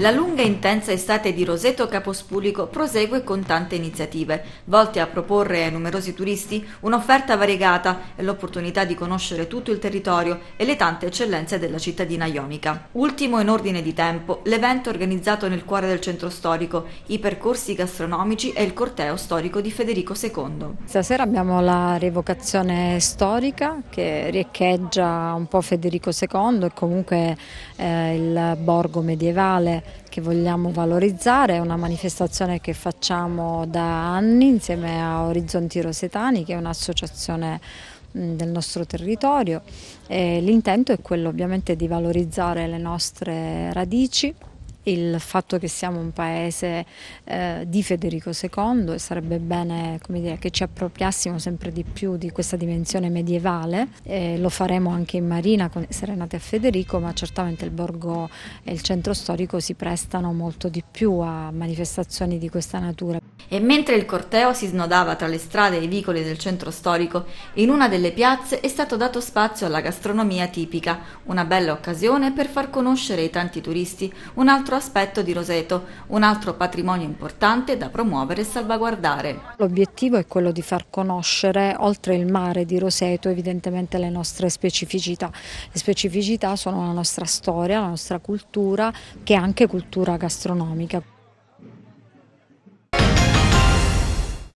La lunga e intensa estate di Roseto Capospulico prosegue con tante iniziative, volte a proporre ai numerosi turisti un'offerta variegata e l'opportunità di conoscere tutto il territorio e le tante eccellenze della cittadina ionica. Ultimo in ordine di tempo, l'evento organizzato nel cuore del centro storico, i percorsi gastronomici e il corteo storico di Federico II. Stasera abbiamo la rievocazione storica che riecheggia un po' Federico II e comunque eh, il borgo medievale che vogliamo valorizzare, è una manifestazione che facciamo da anni insieme a Orizzonti Rosetani che è un'associazione del nostro territorio e l'intento è quello ovviamente di valorizzare le nostre radici il fatto che siamo un paese eh, di Federico II e sarebbe bene dire, che ci appropriassimo sempre di più di questa dimensione medievale, eh, lo faremo anche in Marina con Serenate a Federico, ma certamente il borgo e il centro storico si prestano molto di più a manifestazioni di questa natura e mentre il corteo si snodava tra le strade e i vicoli del centro storico, in una delle piazze è stato dato spazio alla gastronomia tipica, una bella occasione per far conoscere ai tanti turisti un altro aspetto di Roseto, un altro patrimonio importante da promuovere e salvaguardare. L'obiettivo è quello di far conoscere, oltre il mare di Roseto, evidentemente le nostre specificità. Le specificità sono la nostra storia, la nostra cultura, che è anche cultura gastronomica.